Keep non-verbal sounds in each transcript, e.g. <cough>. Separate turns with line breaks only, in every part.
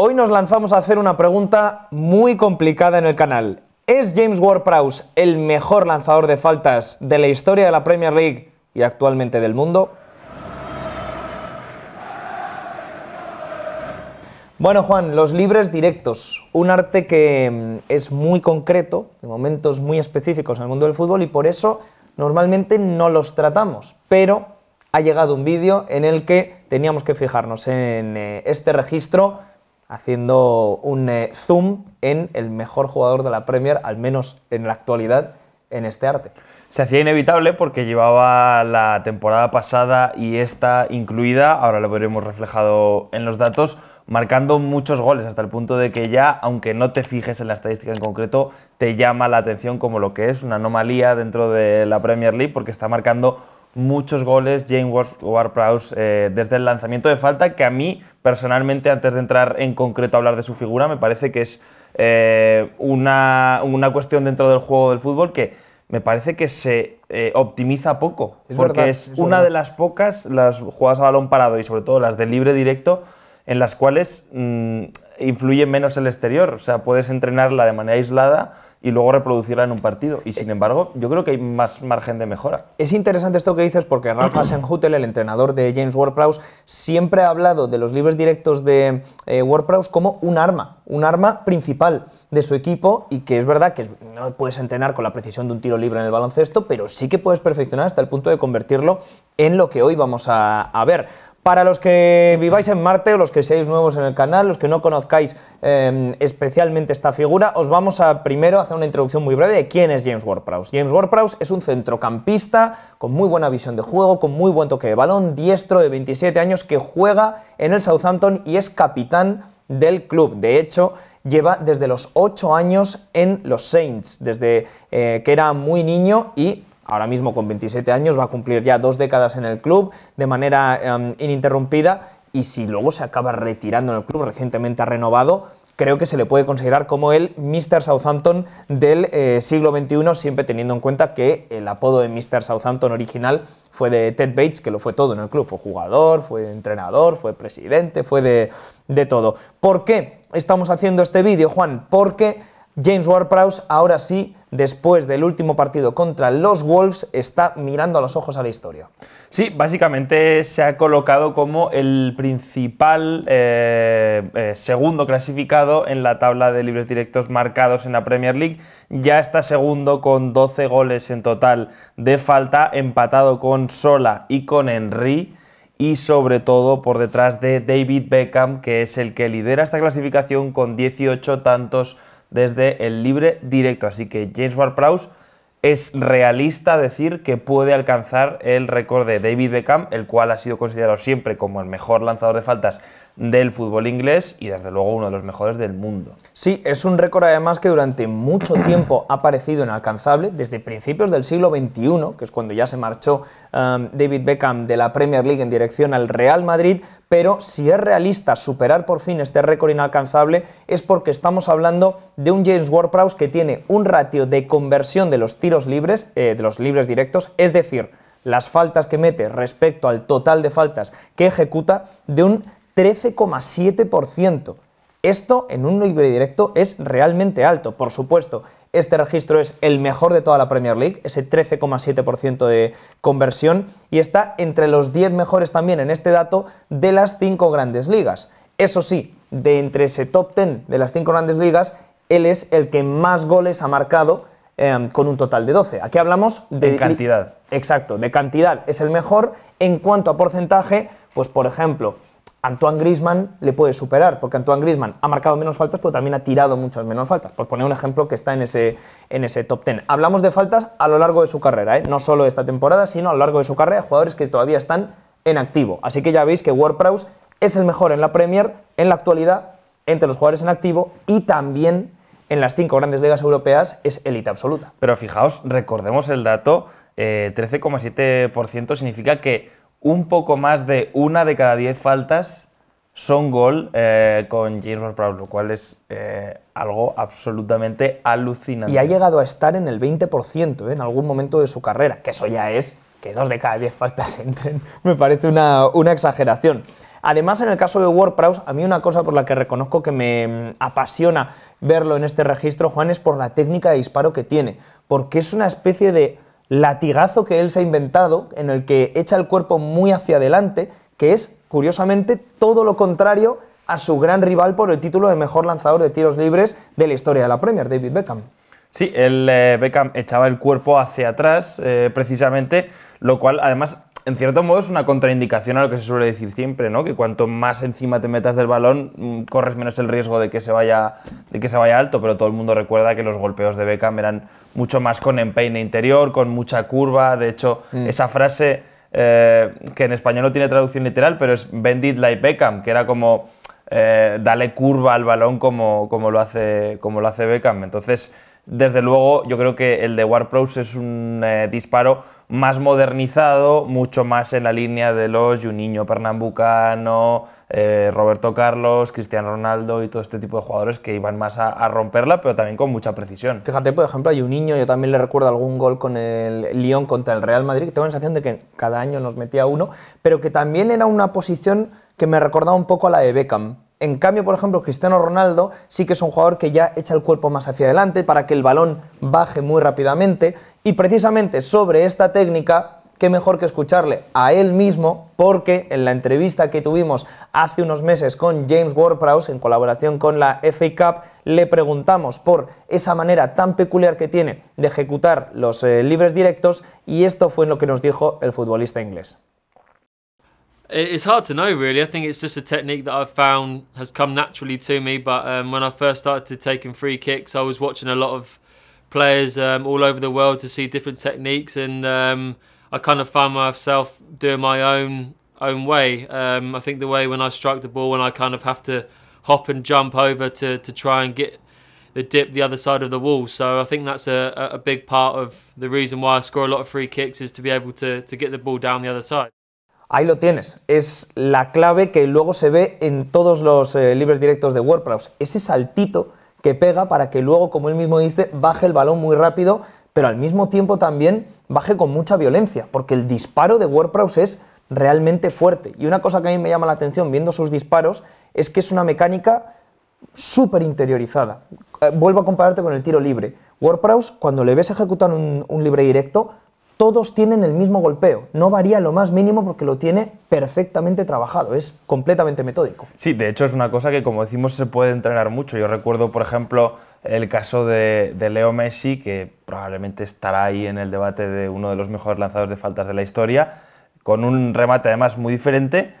Hoy nos lanzamos a hacer una pregunta muy complicada en el canal. ¿Es James Ward-Prowse el mejor lanzador de faltas de la historia de la Premier League y actualmente del mundo? Bueno, Juan, los libres directos, un arte que mm, es muy concreto, de momentos muy específicos en el mundo del fútbol y por eso normalmente no los tratamos, pero ha llegado un vídeo en el que teníamos que fijarnos en eh, este registro haciendo un eh, zoom en el mejor jugador de la Premier, al menos en la actualidad, en este arte. Se hacía inevitable porque llevaba la temporada
pasada y esta incluida, ahora lo veremos reflejado en los datos, marcando muchos goles hasta el punto de que ya, aunque no te fijes en la estadística en concreto, te llama la atención como lo que es una anomalía dentro de la Premier League porque está marcando muchos goles James Ward-Prowse eh, desde el lanzamiento de falta, que a mí personalmente, antes de entrar en concreto a hablar de su figura, me parece que es eh, una, una, cuestión dentro del juego del fútbol que me parece que se eh, optimiza poco, porque es, una de las pocas, las jugadas a balón parado y sobre todo las de libre directo, en las cuales mm, influye menos el exterior. O sea, puedes entrenarla de manera aislada y luego reproducirla en
un partido. Y eh, sin embargo, yo creo que hay más margen de mejora. Es interesante esto que dices porque Ralf <clears throat> Senhutel, el entrenador de James Ward-Prowse, siempre ha hablado de los libres directos de eh, Ward-Prowse como un arma, un arma principal de su equipo y que es verdad que no puedes entrenar con la precisión de un tiro libre en el baloncesto, pero sí que puedes perfeccionar hasta el punto de convertirlo en lo que hoy vamos a ver. Para los que viváis en Marte o los que seáis nuevos en el canal, los que no conozcáis em, especialmente esta figura, os vamos a primero hacer una introducción muy breve de quién es James Ward-Prowse. James Ward-Prowse es un centrocampista con muy buena visión de juego, con muy buen toque de balón, diestro de 27 años que juega en el Southampton y es capitán del club. De hecho, lleva desde los 8 años en los Saints, desde eh, que era muy niño y ahora mismo con 27 años, va a cumplir ya dos décadas en el club de manera em, ininterrumpida y si luego se acaba retirando en el club, recientemente ha renovado, creo que se le puede considerar como el Mr. Southampton del eh, siglo XXI, siempre teniendo en cuenta que el apodo de Mr. Southampton original fue de Ted Bates, que lo fue todo en el club, fue jugador, fue entrenador, fue presidente, fue de, de todo. ¿Por qué estamos haciendo este vídeo, Juan? Porque James Ward-Prowse ahora sí, después del último partido contra los Wolves, está mirando a los ojos a la historia. Sí,
básicamente se ha colocado como el principal eh, eh, segundo clasificado en la tabla de libres directos marcados en la Premier League. Ya está segundo con 12 goles en total de falta, empatado con Sola y con Henry y sobre todo por detrás de David Beckham, que es el que lidera esta clasificación con 18 tantos desde el libre directo. Así que James Ward-Prowse es realista decir que puede alcanzar el récord de David Beckham, el cual ha sido considerado siempre como el mejor lanzador de faltas del fútbol inglés y desde
luego uno de los mejores del mundo. Sí, es un récord además que durante mucho <coughs> tiempo ha parecido inalcanzable, desde principios del siglo XXI, que es cuando ya se marchó um, David Beckham de la Premier League en dirección al Real Madrid, pero si es realista superar por fin este récord inalcanzable es porque estamos hablando de un James Ward-Prowse que tiene un ratio de conversión de los tiros libres, eh, de los libres directos, es decir, las faltas que mete respecto al total de faltas que ejecuta de un 13,7%. Esto en un libre directo es realmente alto. Por supuesto, este registro es el mejor de toda la Premier League, ese 13,7% de conversión, y está entre los 10 mejores también en este dato de las 5 grandes ligas. Eso sí, de entre ese top 10 de las 5 grandes ligas, él es el que más goles ha marcado em, con un total de 12. Aquí hablamos de... cantidad. Exacto, de cantidad es el mejor. En cuanto a porcentaje, pues por ejemplo, Antoine Griezmann le puede superar, porque Antoine Griezmann ha marcado menos faltas, pero también ha tirado muchas menos faltas, por poner un ejemplo que está en ese, en ese top 10. Hablamos de faltas a lo largo de su carrera, ¿eh? no solo esta temporada, sino a lo largo de su carrera, jugadores que todavía están en activo. Así que ya veis que Ward es el mejor en la Premier en la actualidad entre los jugadores en activo y también en las cinco grandes ligas europeas es élite absoluta.
Pero fijaos, recordemos el dato, 13,7% eh, significa que un poco más de una de cada diez faltas son gol eh, con James Ward-Prowse, lo cual es eh, algo absolutamente alucinante. Y ha
llegado a estar en el 20% eh, en algún momento de su carrera, que eso ya es que dos de cada diez faltas <laughs> entren. Me parece una, una exageración. Además, en el caso de Ward-Prowse, a mí una cosa por la que reconozco que me mm, apasiona verlo en este registro, Juan, es por la técnica de disparo que tiene, porque es una especie de latigazo que él se ha inventado, en el que echa el cuerpo muy hacia adelante, que es, curiosamente, todo lo contrario a su gran rival por el título de mejor lanzador de tiros libres de la historia de la Premier, David Beckham.
Sí, el eh, Beckham echaba el cuerpo hacia atrás, eh, precisamente, lo cual además en cierto modo es una contraindicación a lo que se suele decir siempre, ¿no? Que cuanto más encima te metas del balón, mm, corres menos el riesgo de que se vaya, de que se vaya alto, pero todo el mundo recuerda que los golpeos de Beckham eran mucho más con empeine interior, con mucha curva. De hecho, mm. esa frase eh, que en español no tiene traducción literal, pero es it like Beckham, que era como eh, dale curva al balón como, como, lo hace, como lo hace Beckham. Entonces desde luego, yo creo que el de Warpros es un eh, disparo más modernizado, mucho más en la línea de los Juninho Pernambucano, eh, Roberto Carlos, Cristiano Ronaldo
y todo este tipo de jugadores que iban más a, romperla, pero también con mucha precisión. Fíjate, por ejemplo, hay un niño, yo también le recuerdo algún gol con el Lyon contra el Real Madrid, que tengo la sensación de que cada año nos metía uno, pero que también era una posición que me recordaba un poco a la de Beckham en cambio, por ejemplo, Cristiano Ronaldo sí que es un jugador que ya echa el cuerpo más hacia adelante para que el balón baje muy rápidamente. Y precisamente sobre esta técnica, qué mejor que escucharle a él mismo, porque en la entrevista que tuvimos hace unos meses con James Ward-Prowse en colaboración con la FA Cup, le preguntamos por esa manera tan peculiar que tiene de ejecutar los eh, libres directos y esto fue lo que nos dijo el futbolista inglés.
It's hard to know, really. I think it's just a technique that I've found has come naturally to me. But um, when I first started taking free kicks, I was watching a lot of players um, all over the world to see different techniques, and um, I kind of found myself doing my own own way. Um, I think the way when I strike the ball, when I kind of have to hop and jump over to to try and get the dip the other side of the wall. So I think that's a, a big part of the reason why I score a lot of free kicks is to be able to to get the ball down the other side.
Ahí lo tienes. Es la clave que luego se ve en todos los eh, libres directos de WordPress. Ese saltito que pega para que luego, como él mismo dice, baje el balón muy rápido, pero al mismo tiempo también baje con mucha violencia, porque el disparo de WordPress es realmente fuerte. Y una cosa que a mí me llama la atención viendo sus disparos es que es una mecánica súper interiorizada. Eh, vuelvo a compararte con el tiro libre. WordPress, cuando le ves ejecutar un libre directo, todos tienen el mismo golpeo. No varía lo más mínimo porque lo tiene perfectamente trabajado. Es completamente metódico.
Sí, de hecho es una cosa que, como decimos, se puede entrenar mucho. Yo recuerdo, por ejemplo, el caso de, Leo Messi, que probablemente estará ahí en el debate de uno de los mejores lanzadores de faltas de la historia, con un remate además muy diferente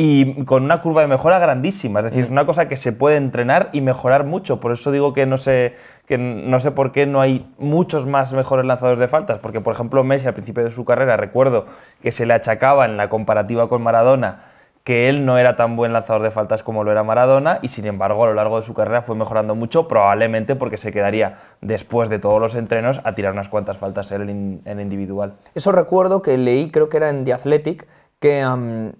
y con una curva de mejora grandísima. Es decir, es una cosa que se puede entrenar y mejorar mucho. Por eso digo que no sé, que no sé por qué no hay muchos más mejores lanzadores de faltas. Porque, por ejemplo, Messi al principio de su carrera, recuerdo que se le achacaba en la comparativa con Maradona que él no era tan buen lanzador de faltas como lo era Maradona y sin embargo a lo largo de su carrera fue mejorando mucho, probablemente porque se quedaría después de todos los entrenos a
tirar unas cuantas faltas él en, individual. Eso recuerdo que leí, creo que era en The Athletic, que um,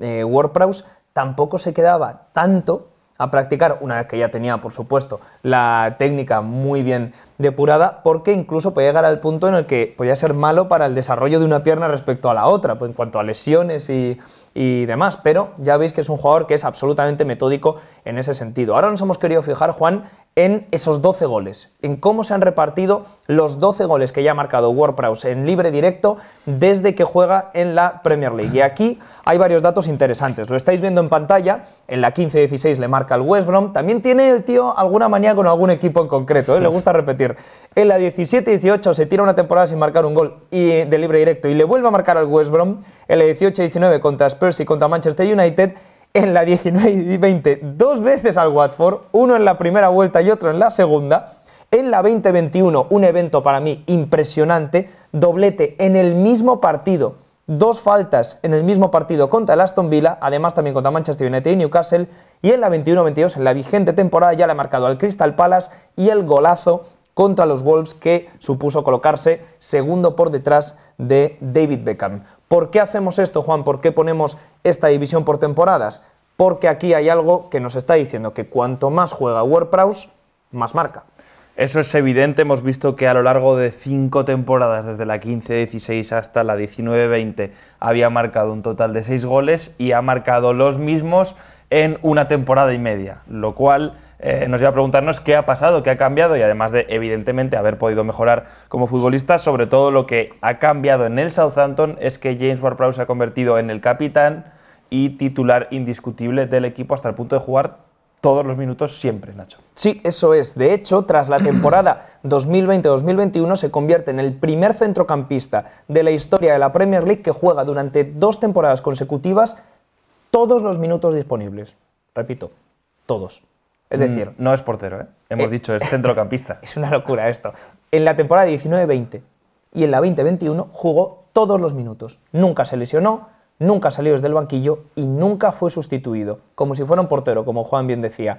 tampoco se quedaba tanto a practicar, una vez que ya tenía, por supuesto, la técnica muy bien depurada, porque incluso podía llegar al punto en el que podía ser malo para el desarrollo de una pierna respecto a la otra, pues, en cuanto a lesiones y, y demás, pero ya veis que es un jugador que es absolutamente metódico en ese sentido. Ahora nos hemos querido fijar, Juan, en esos 12 goles, en cómo se han repartido los 12 goles que ya ha marcado WordPress en libre directo desde que juega en la Premier League. Y aquí hay varios datos interesantes. Lo estáis viendo en pantalla, en la 15-16 le marca el West Brom. También tiene el tío alguna manía con algún equipo en concreto, ¿eh? le gusta repetir. En la 17-18 se tira una temporada sin marcar un gol y de libre directo y le vuelve a marcar al West Brom. En la 18-19 contra Spurs y contra Manchester United en la 19 y 20 dos veces al Watford, uno en la primera vuelta y otro en la segunda. En la 21, un evento para mí impresionante, doblete en el mismo partido, dos faltas en el mismo partido contra el Aston Villa, además también contra Manchester United y Newcastle, y en la 21-22, en la vigente temporada, ya le ha marcado al Crystal Palace y el golazo contra los Wolves que supuso colocarse segundo por detrás de David Beckham. ¿Por qué hacemos esto, Juan? ¿Por qué ponemos esta división por temporadas? Porque aquí hay algo que nos está diciendo que cuanto más juega WordPress, más marca. Eso es evidente, hemos visto que a lo largo de cinco
temporadas, desde la 15-16 hasta la 19-20, había marcado un total de seis goles y ha marcado los mismos en una temporada y media, lo cual eh, nos lleva a preguntarnos qué ha pasado, qué ha cambiado y además de, evidentemente, haber podido mejorar como futbolista, sobre todo lo que ha cambiado en el Southampton es que James Ward-Prowse se ha convertido en el capitán
y titular indiscutible del equipo hasta el punto de jugar todos los minutos siempre, Nacho. Sí, eso es. De hecho, tras la temporada 2020-2021 <clears throat> se convierte en el primer centrocampista de la historia de la Premier League que juega durante dos temporadas consecutivas todos los minutos disponibles. Repito, todos. Es decir, mm. no es portero, ¿eh? hemos eh, dicho, es <laughs> centrocampista. Es una locura esto. En la temporada 19-20 y en la 20-21 jugó todos los minutos. Nunca se lesionó, nunca salió desde el banquillo y nunca fue sustituido, como si fuera un portero, como Juan bien decía.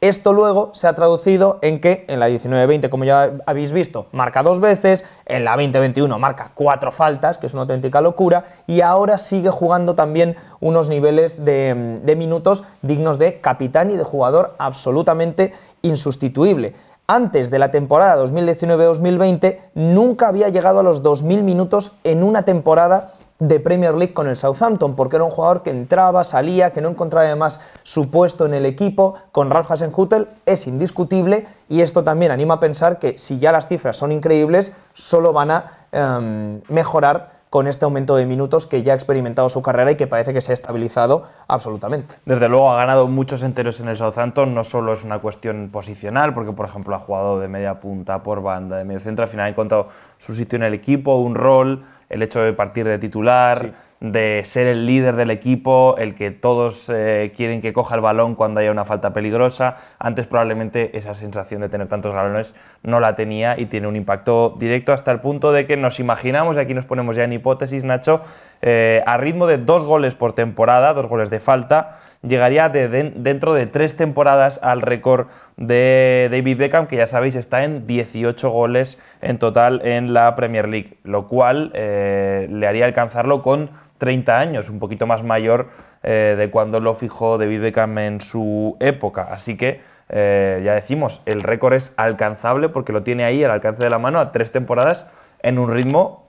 Esto luego se ha traducido en que en la 19-20, como ya habéis visto, marca dos veces, en la 20-21 marca cuatro faltas, que es una auténtica locura, y ahora sigue jugando también unos niveles de, minutos dignos de capitán y de jugador absolutamente insustituible. Antes de la temporada 2019-2020 nunca había llegado a los 2.000 minutos en una temporada de Premier League con el Southampton, porque era un jugador que entraba, salía, que no encontraba además su puesto en el equipo. Con Ralf Hasenhutel es indiscutible y esto también anima a pensar que si ya las cifras son increíbles, solo van a em, mejorar con este aumento de minutos que ya ha experimentado su carrera y que parece que se ha estabilizado absolutamente. Desde luego ha ganado muchos enteros en el Southampton, no solo es una
cuestión posicional, porque por ejemplo ha jugado de media punta por banda, de medio centro, al final ha encontrado su sitio en el equipo, un rol, el hecho de partir de titular, de ser el líder del equipo, el que todos eh, quieren que coja el balón cuando haya una falta peligrosa. Antes probablemente esa sensación de tener tantos galones no la tenía y tiene un impacto directo hasta el punto de que nos imaginamos, y aquí nos ponemos ya en hipótesis, Nacho, eh, a ritmo de dos goles por temporada, dos goles de falta llegaría dentro de tres temporadas al récord de David Beckham, que ya sabéis está en 18 goles en total en la Premier League, lo cual eh, le haría alcanzarlo con 30 años, un poquito más mayor eh, de cuando lo fijó David Beckham en su época. Así que eh, ya decimos, el récord es alcanzable porque lo tiene ahí al alcance de la mano a tres temporadas
en un ritmo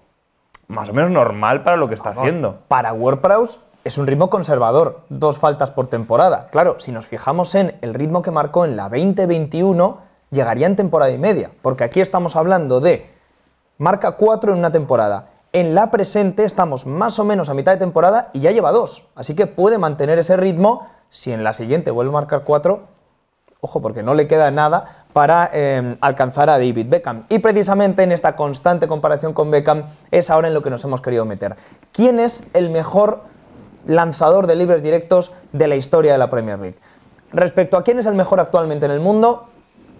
más o menos normal para lo que está haciendo. Para WordPress es un ritmo conservador, dos faltas por temporada. Claro, si nos fijamos en el ritmo que marcó en la 2021, llegaría en temporada y media, porque aquí estamos hablando de marca 4 en una temporada. En la presente estamos más o menos a mitad de temporada y ya lleva dos, así que puede mantener ese ritmo. Si en la siguiente vuelve a marcar 4, ojo, porque no le queda nada para em, alcanzar a David Beckham. Y precisamente en esta constante comparación con Beckham es ahora en lo que nos hemos querido meter. ¿Quién es el mejor lanzador de libres directos de la historia de la Premier League. Respecto a quién es el mejor actualmente en el mundo,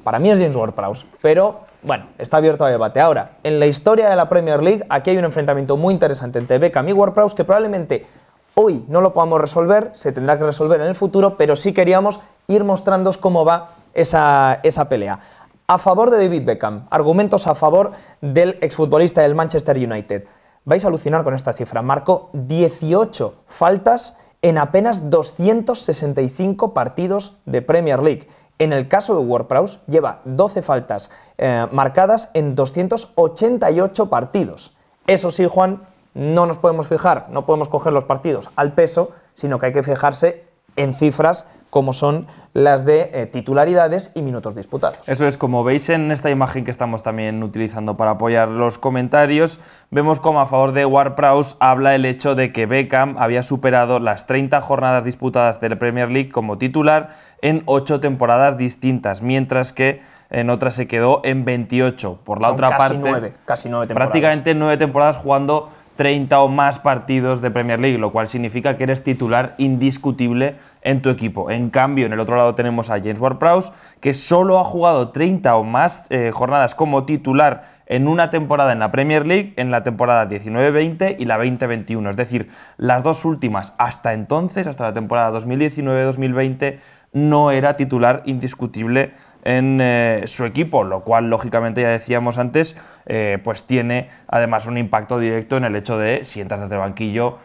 para mí es James Ward-Prowse, pero bueno, está abierto a debate. Ahora, en la historia de la Premier League, aquí hay un enfrentamiento muy interesante entre Beckham y Ward-Prowse que probablemente hoy no lo podamos resolver, se tendrá que resolver en el futuro, pero sí queríamos ir mostrándos cómo va esa pelea. A favor de David Beckham, argumentos a favor del exfutbolista del Manchester United vais a alucinar con esta cifra, marcó 18 faltas en apenas 265 partidos de Premier League. En el caso de ward lleva 12 faltas eh, marcadas en 288 partidos. Eso sí, Juan, no nos podemos fijar, no podemos coger los partidos al peso, sino que hay que fijarse en cifras como son las de eh, titularidades y minutos disputados. Eso
es, como veis en esta imagen que estamos también utilizando para apoyar los comentarios, vemos como a favor de Warprouse habla el hecho de que Beckham había superado las 30 jornadas disputadas del Premier League como titular en 8 temporadas distintas, mientras que en otra se quedó en 28. Por la otra parte,
casi nueve temporadas. prácticamente
9 temporadas jugando 30 o más partidos de Premier League, lo cual significa que eres titular indiscutible en tu equipo. En cambio, en el otro lado tenemos a James Ward-Prowse, que solo ha jugado 30 o más eh, jornadas como titular en una temporada en la Premier League, en la temporada 19-20 y la 20-21. Es decir, las dos últimas hasta entonces, hasta la temporada 2019-2020, no era titular indiscutible en eh, su equipo, lo cual lógicamente ya decíamos antes, eh, pues tiene además un impacto directo en el hecho de si entras desde banquillo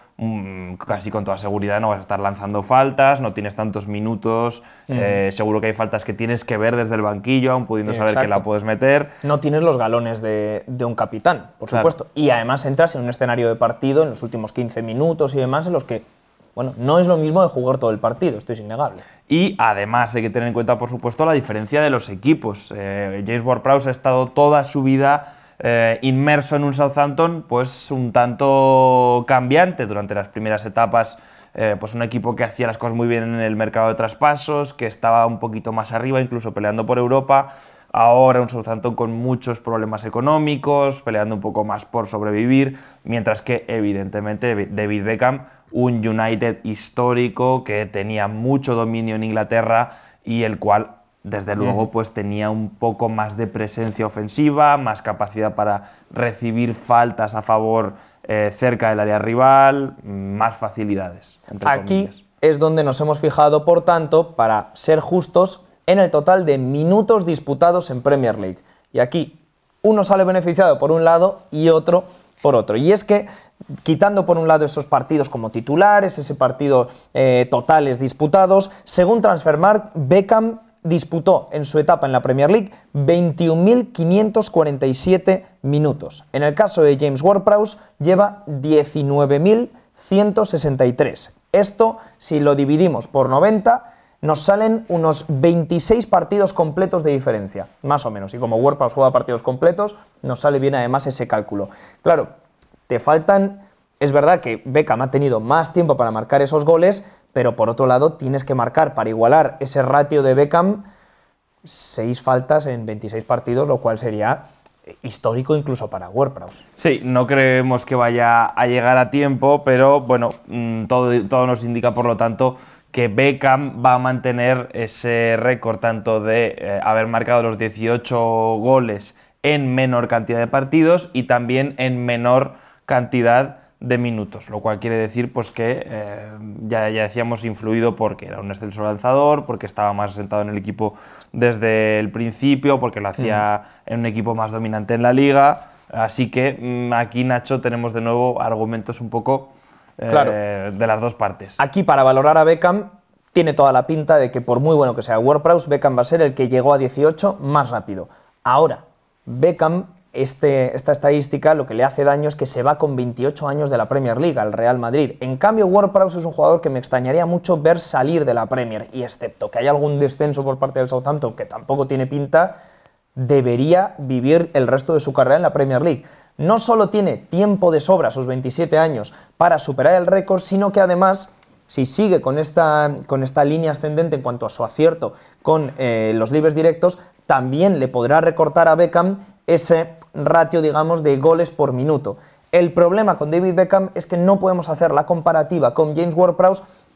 casi con toda seguridad no vas a estar lanzando faltas, no tienes tantos minutos, mm. eh, seguro que hay faltas que tienes que ver desde el banquillo, aún pudiendo saber que la puedes meter.
No tienes los galones de, un capitán, por supuesto. Y además entras en un escenario de partido en los últimos 15 minutos y demás en los que bueno, no es lo mismo de jugar todo el partido, esto es innegable. Y además hay que tener en cuenta, por supuesto, la
diferencia de los equipos. Eh, James ward ha estado toda su vida eh, inmerso en un Southampton pues un tanto cambiante durante las primeras etapas. Eh, pues un equipo que hacía las cosas muy bien en el mercado de traspasos, que estaba un poquito más arriba, incluso peleando por Europa. Ahora un Southampton con muchos problemas económicos, peleando un poco más por sobrevivir, mientras que evidentemente David Beckham, un United histórico que tenía mucho dominio en Inglaterra y el cual desde luego pues tenía un poco más de presencia ofensiva, más capacidad para recibir
faltas a favor eh, cerca del área rival, más facilidades. Aquí es donde nos hemos fijado, por tanto, para ser justos, en el total de minutos disputados en Premier League. Y aquí uno sale beneficiado por un lado y otro por otro. Y es que quitando por un lado esos partidos como titulares, ese partido eh, totales disputados, según Transfermarkt, Beckham disputó en su etapa en la Premier League 21.547 minutos. En el caso de James Ward-Prowse lleva 19.163. Esto, si lo dividimos por 90, nos salen unos 26 partidos completos de diferencia, más o menos. Y como Ward-Prowse juega partidos completos, nos sale bien además ese cálculo. Claro, te faltan... Es verdad que Beckham ha tenido más tiempo para marcar esos goles, pero por otro lado tienes que marcar para igualar ese ratio de Beckham seis faltas en 26 partidos, lo cual sería eh, histórico incluso para WordPress.
Sí, no creemos que vaya a llegar a tiempo, pero bueno, mm, todo, todo nos indica por lo tanto que Beckham va a mantener ese récord tanto de eh, haber marcado los 18 goles en menor cantidad de partidos y también en menor cantidad de minutos, lo cual quiere decir pues que eh, ya, ya, decíamos influido porque era un excelso lanzador, porque estaba más asentado en el equipo desde el principio, porque lo hacía en un equipo más dominante en la liga. Así que mm, aquí, Nacho, tenemos de nuevo argumentos un poco eh, de las dos partes.
Aquí, para valorar a Beckham, tiene toda la pinta de que por muy bueno que sea WordPress, Beckham va a ser el que llegó a 18 más rápido. Ahora, Beckham este, esta estadística lo que le hace daño es que se va con 28 años de la Premier League al Real Madrid. En cambio, Ward Prowse es un jugador que me extrañaría mucho ver salir de la Premier, y excepto que haya algún descenso por parte del Southampton, que tampoco tiene pinta, debería vivir el resto de su carrera en la Premier League. No solo tiene tiempo de sobra, sus 27 años, para superar el récord, sino que además si sigue con esta, con esta, línea ascendente en cuanto a su acierto con eh, los libres directos, también le podrá recortar a Beckham ese ratio, digamos, de goles por minuto. El problema con David Beckham es que no podemos hacer la comparativa con James ward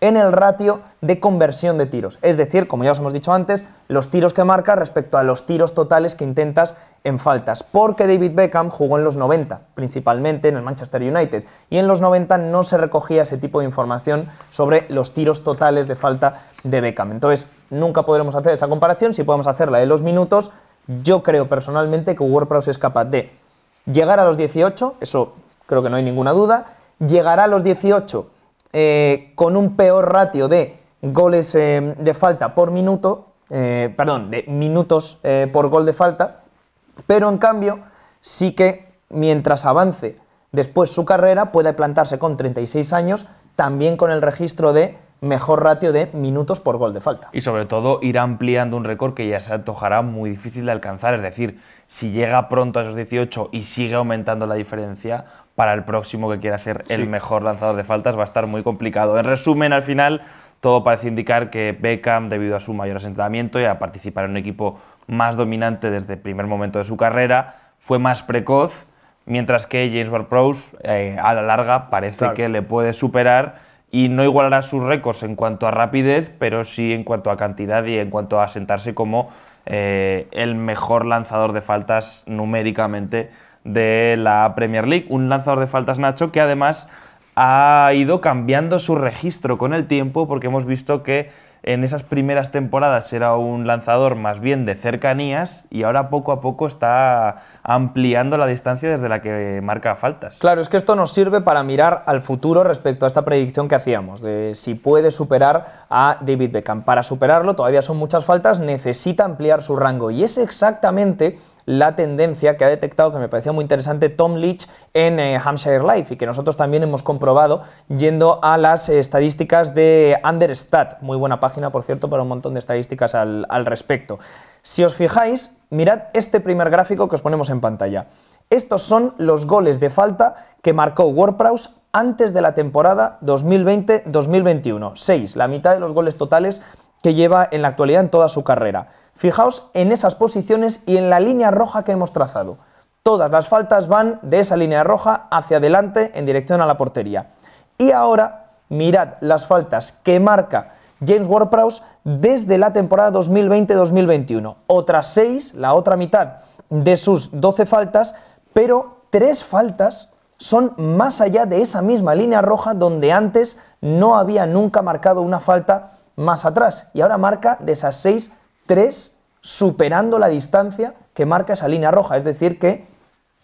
en el ratio de conversión de tiros. Es decir, como ya os hemos dicho antes, los tiros que marca respecto a los tiros totales que intentas en faltas. Porque David Beckham jugó en los 90, principalmente en el Manchester United. Y en los 90 no se recogía ese tipo de información sobre los tiros totales de falta de Beckham. Entonces, nunca podremos hacer esa comparación. Si podemos hacerla de los minutos, yo creo personalmente que WordPress es capaz de llegar a los 18, eso creo que no hay ninguna duda, llegará a los 18 eh, con un peor ratio de goles eh, de falta por minuto, eh, perdón, de minutos por gol de falta, pero en cambio sí que mientras avance después su carrera puede plantarse con 36 años, también con el registro de mejor ratio de minutos por gol de falta.
Y sobre todo ir ampliando un récord que ya se antojará muy difícil de alcanzar. Es decir, si llega pronto a esos 18 y sigue aumentando la diferencia, para el próximo que quiera ser el mejor lanzador de faltas va a estar muy complicado. En resumen, al final, todo parece indicar que Beckham, debido a su mayor asentamiento y a participar en un equipo más dominante desde el primer momento de su carrera, fue más precoz, mientras que James Ward-Prowse eh, a la larga parece que le puede superar y no igualará sus récords en cuanto a rapidez, pero sí en cuanto a cantidad y en cuanto a sentarse como eh, el mejor lanzador de faltas numéricamente de la Premier League. Un lanzador de faltas Nacho que además ha ido cambiando su registro con el tiempo porque hemos visto que en esas primeras temporadas era un lanzador más bien
de cercanías y ahora poco a poco está ampliando la distancia desde la que marca faltas. Claro, es que esto nos sirve para mirar al futuro respecto a esta predicción que hacíamos de si puede superar a David Beckham. Para superarlo todavía son muchas faltas, necesita ampliar su rango y es exactamente la tendencia que ha detectado, que me parecía muy interesante, Tom Leach en eh, Hampshire Life y que nosotros también hemos comprobado yendo a las eh, estadísticas de Understat, muy buena página, por cierto, para un montón de estadísticas al, respecto. Si os fijáis, mirad este primer gráfico que os ponemos en pantalla. Estos son los goles de falta que marcó WordPress antes de la temporada 2020-2021. 6, la mitad de los goles totales que lleva en la actualidad en toda su carrera. Fijaos en esas posiciones y en la línea roja que hemos trazado. Todas las faltas van de esa línea roja hacia adelante en dirección a la portería. Y ahora mirad las faltas que marca James Ward-Prowse desde la temporada 2020-2021. Otras seis, la otra mitad de sus 12 faltas, pero tres faltas son más allá de esa misma línea roja donde antes no había nunca marcado una falta más atrás y ahora marca de esas 6 3 superando la distancia que marca esa línea roja. Es decir, que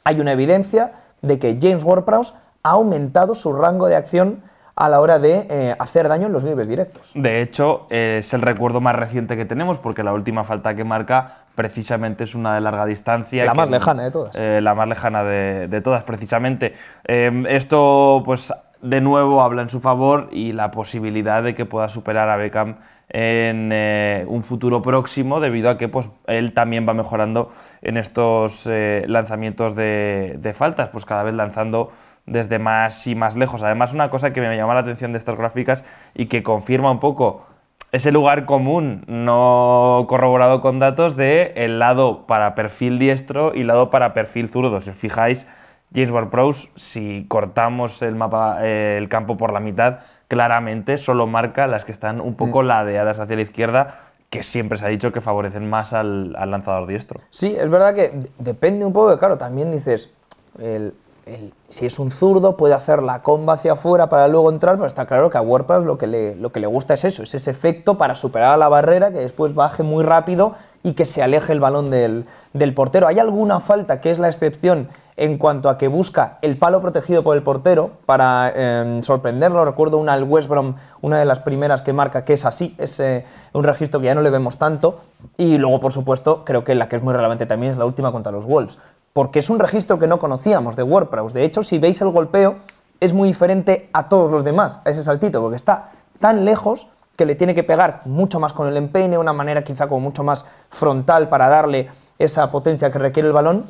hay una evidencia de que James ward ha aumentado su rango de acción a la hora de eh, hacer daño en los niveles directos.
De hecho, eh, es el recuerdo más reciente que tenemos porque la última falta que marca precisamente es una de larga distancia. La más lejana de todas. Eh, la más lejana de, de todas, precisamente. esto, pues, de nuevo habla en su favor y la posibilidad de que pueda superar a Beckham en eh, un futuro próximo, debido a que pues, él también va mejorando en estos eh, lanzamientos de, faltas, pues cada vez lanzando desde más y más lejos. Además, una cosa que me llama la atención de estas gráficas y que confirma un poco ese lugar común, no corroborado con datos, de el lado para perfil diestro y lado para perfil zurdo. Si os fijáis, James Ward-Prowse, si cortamos el mapa, eh, el campo por la mitad, claramente solo marca las que están un poco mm. ladeadas hacia la izquierda, que siempre se ha dicho que favorecen más al,
lanzador diestro. Sí, es verdad que depende un poco de, claro, también dices, si es un zurdo, puede hacer la comba hacia afuera para luego entrar, pero está claro que a WordPress lo que, le, lo que le gusta es eso, es ese efecto para superar a la barrera, que después baje muy rápido y que se aleje el balón del, del portero. ¿Hay alguna falta que es la excepción en cuanto a que busca el palo protegido por el portero para em, sorprenderlo. Recuerdo una al West una de las primeras que marca que es así, es eh, un registro que ya no le vemos tanto. Y luego, por supuesto, creo que la que es muy relevante también es la última contra los Wolves, porque es un registro que no conocíamos de WordPress. De hecho, si veis el golpeo, es muy diferente a todos los demás, a ese saltito, porque está tan lejos que le tiene que pegar mucho más con el empeine, una manera quizá como mucho más frontal para darle esa potencia que requiere el balón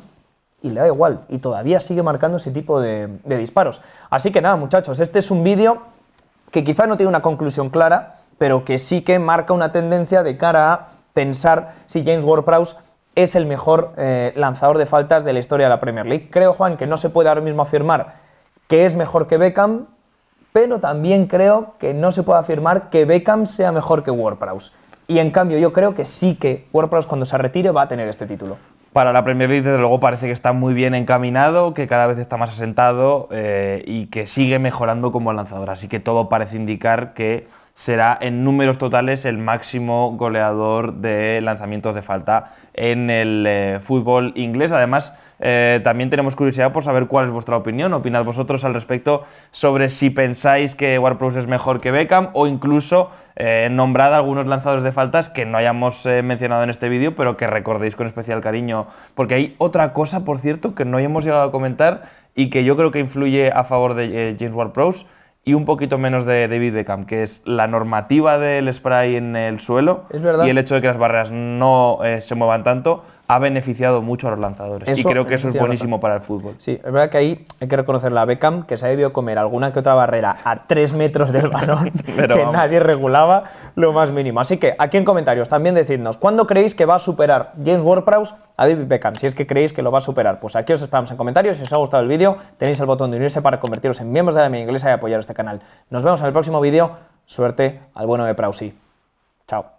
y le da igual. Y todavía sigue marcando ese tipo de, disparos. Así que nada, muchachos, este es un vídeo que quizá no tiene una conclusión clara, pero que sí que marca una tendencia de cara a pensar si James Ward-Prowse es el mejor eh, lanzador de faltas de la historia de la Premier League. Creo, Juan, que no se puede ahora mismo afirmar que es mejor que Beckham, pero también creo que no se puede afirmar que Beckham sea mejor que Ward-Prowse. Y en cambio yo creo que sí que Ward-Prowse cuando se retire va a tener este título
para la Premier League, desde luego, parece que está muy bien encaminado, que cada vez está más asentado eh, y que sigue mejorando como lanzador. Así que todo parece indicar que será en números totales el máximo goleador de lanzamientos de falta en el eh, fútbol inglés. Además, eh, también tenemos curiosidad por saber cuál es vuestra opinión. Opinad vosotros al respecto sobre si pensáis que WordPress es mejor que Beckham o incluso eh, nombrad algunos lanzadores de faltas que no hayamos eh, mencionado en este vídeo, pero que recordéis con especial cariño. Porque hay otra cosa, por cierto, que no hemos llegado a comentar y que yo creo que influye a favor de James WordPress y un poquito menos de David Beckham, que es la normativa del spray en el suelo y el hecho de que las barreras no se
muevan tanto ha beneficiado mucho a los lanzadores. y creo que eso es buenísimo para el fútbol. Sí, es verdad que ahí hay que reconocer la Beckham, que se ha debido comer alguna que otra barrera a tres metros del balón <laughs> que nadie regulaba lo más mínimo. Así que aquí en comentarios también decidnos, ¿cuándo creéis que va a superar James Ward-Prowse a David Beckham? Si es que creéis que lo va a superar. Pues aquí os esperamos en comentarios. Si os ha gustado el vídeo, tenéis el botón de unirse para convertiros en miembros de la media inglesa y apoyar este canal. Nos vemos en el próximo vídeo. Suerte al bueno de Prowse. Chao.